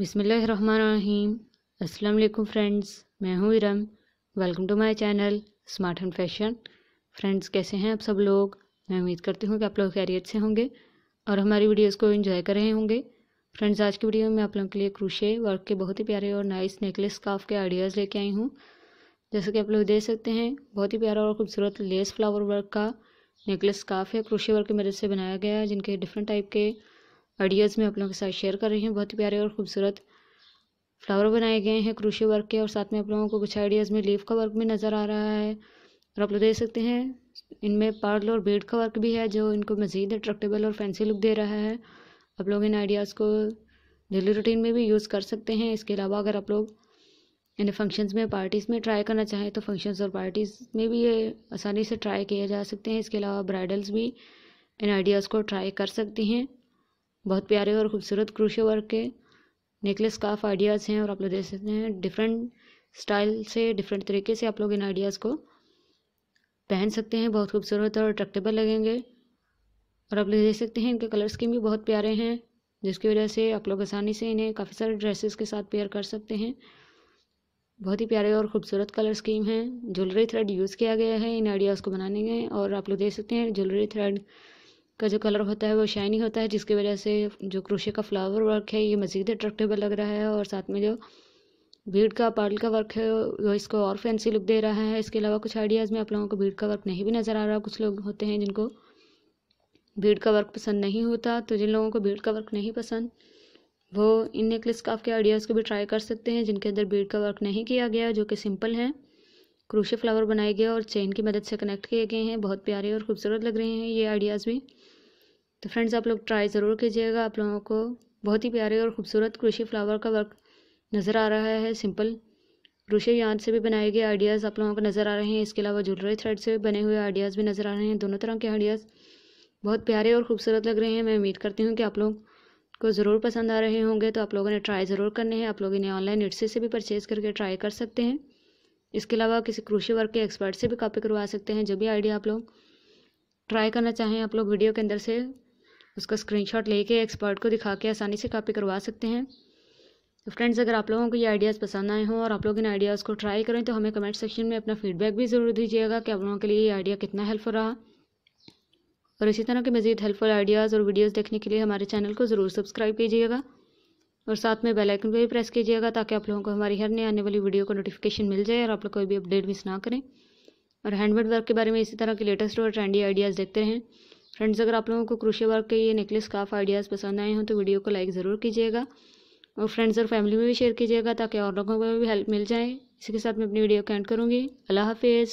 बिसमीम अस्सलाम फ्रेंड्स मैं हूँ Iram welcome to my channel smart and fashion friends कैसे हैं आप सब लोग मैं उम्मीद करती हूँ कि आप लोग खैरियत से होंगे और हमारी वीडियोस को एंजॉय कर रहे होंगे फ्रेंड्स आज की वीडियो में आप लोगों के लिए क्रूशे वर्क के बहुत ही प्यारे और नाइस नेकलेस स्काफ के आइडियाज़ लेके आई हूँ जैसे कि आप लोग देख सकते हैं बहुत ही प्यारा और खूबसूरत लेस फ्लावर वर्क का नेकलेस स्काफ है क्रूशे वर्क की मदद से बनाया गया है जिनके डिफरेंट टाइप के आइडियाज़ में आप लोगों के साथ शेयर कर रही हूँ बहुत ही प्यारे और खूबसूरत फ्लावर बनाए गए हैं क्रोशे वर्क के और साथ में आप लोगों को कुछ आइडियाज़ में लीफ का वर्क भी नज़र आ रहा है और आप लोग देख सकते हैं इनमें पार्ल और बेड का वर्क भी है जो इनको मज़ीद अट्रैक्टेबल और फैंसी लुक दे रहा है आप लोग इन आइडियाज़ को डेली रूटीन में भी यूज़ कर सकते हैं इसके अलावा अगर आप लोग इन फंक्शंस में पार्टीज़ में ट्राई करना चाहें तो फंक्शंस और पार्टीज़ में भी ये आसानी से ट्राई किया जा सकते हैं इसके अलावा ब्राइडल्स भी इन आइडियाज़ को ट्राई कर सकती हैं बहुत प्यारे और खूबसूरत क्रूशे वर्क के नेकलेस काफ आइडियाज़ हैं और आप लोग देख सकते हैं डिफरेंट स्टाइल से डिफरेंट तरीके से आप लोग इन आइडियाज़ को पहन सकते हैं बहुत खूबसूरत और अट्रैक्टेबल लगेंगे और आप लोग देख सकते हैं इनके कलर स्कीम भी बहुत प्यारे हैं जिसकी वजह से आप लोग आसानी से इन्हें काफ़ी सारे ड्रेसेस के साथ पेयर कर सकते हैं बहुत ही प्यारे और ख़ूबसूरत कलर स्कीम है ज्वेलरी थ्रेड यूज़ किया गया है इन आइडियाज़ को बनाने में और आप लोग देख सकते हैं ज्वेलरी थ्रेड का जो कलर होता है वो शाइनी होता है जिसकी वजह से जो क्रोशे का फ्लावर वर्क है ये मज़ीद अट्रैक्टिव लग रहा है और साथ में जो भीड़ का पार्ल का वर्क है वो इसको और फैंसी लुक दे रहा है इसके अलावा कुछ आइडियाज़ में आप लोगों को भीड़ का वर्क नहीं भी नज़र आ रहा कुछ लोग होते हैं जिनको भीड़ का वर्क पसंद नहीं होता तो जिन लोगों को भीड़ का वर्क नहीं पसंद वो इन नेकलेस का आपके आइडियाज़ को भी ट्राई कर सकते हैं जिनके अंदर भीड़ का वर्क नहीं किया गया जो कि सिंपल हैं क्रोशे फ्लावर बनाए गए और चेन की मदद से कनेक्ट किए गए हैं बहुत प्यारे और खूबसूरत लग रहे हैं ये आइडियाज़ भी तो फ्रेंड्स आप लोग ट्राई ज़रूर कीजिएगा आप लोगों को बहुत ही प्यारे और ख़ूबसूरत क्रोशे फ्लावर का वर्क नज़र आ रहा है सिंपल क्रोशे यहाँ से भी बनाए गए आइडियाज़ आप लोगों को नज़र आ रहे हैं इसके अलावा ज्वेलरी थ्रेड से भी बने हुए आइडियाज़ भी नज़र आ रहे हैं दोनों तरह के आइडियाज़ बहुत प्यारे और ख़ूबसूरत लग रहे हैं मैं उम्मीद करती हूँ कि आप लोग को ज़रूर पसंद आ रहे होंगे तो आप लोगों ने ट्राई ज़रूर करने हैं आप लोग इन्हें ऑनलाइन इट्स से भी परचेज़ करके ट्राई कर सकते हैं इसके अलावा किसी क्रूशी वर्क के एक्सपर्ट से भी कॉपी करवा सकते हैं जो भी आइडिया आप लोग ट्राई करना चाहें आप लोग वीडियो के अंदर से उसका स्क्रीनशॉट लेके एक्सपर्ट को दिखा के आसानी से कॉपी करवा सकते हैं तो फ्रेंड्स अगर आप लोगों को ये आइडियाज़ पसंद आए हों और आप लोग इन आइडियाज़ को ट्राई करें तो हमें कमेंट सेक्शन में अपना फीडबैक भी ज़रूर दीजिएगा कि आप लोगों के लिए ये आइडिया कितना हेल्पफुल रहा और इसी तरह के मज़ीद हेल्पफुल आइडियाज़ और वीडियोज़ देखने के लिए हमारे चैनल को ज़रूर सब्सक्राइब कीजिएगा और साथ में बेलाइकन पर भी प्रेस कीजिएगा ताकि आप लोगों को हमारी हर नए आने वाली वीडियो का नोटिफिकेशन मिल जाए और आप लोग कोई भी अपडेट मिस ना करें और हैंडमेड वर्क के बारे में इसी तरह के लेटेस्ट और ट्रेंडी आइडियाज़ देखते रहें फ्रेंड्स अगर आप लोगों को क्रोशे वर्क के ये नेकलेस काफ आइडियाज़ पसंद आए हों तो वीडियो को लाइक ज़रूर कीजिएगा और फ्रेंड्स और फैमिली में भी शेयर कीजिएगा ताकि और लोगों को भी हेल्प मिल जाए इसी के साथ मैं अपनी वीडियो को एंड करूँगी अल्लाह हाफिज़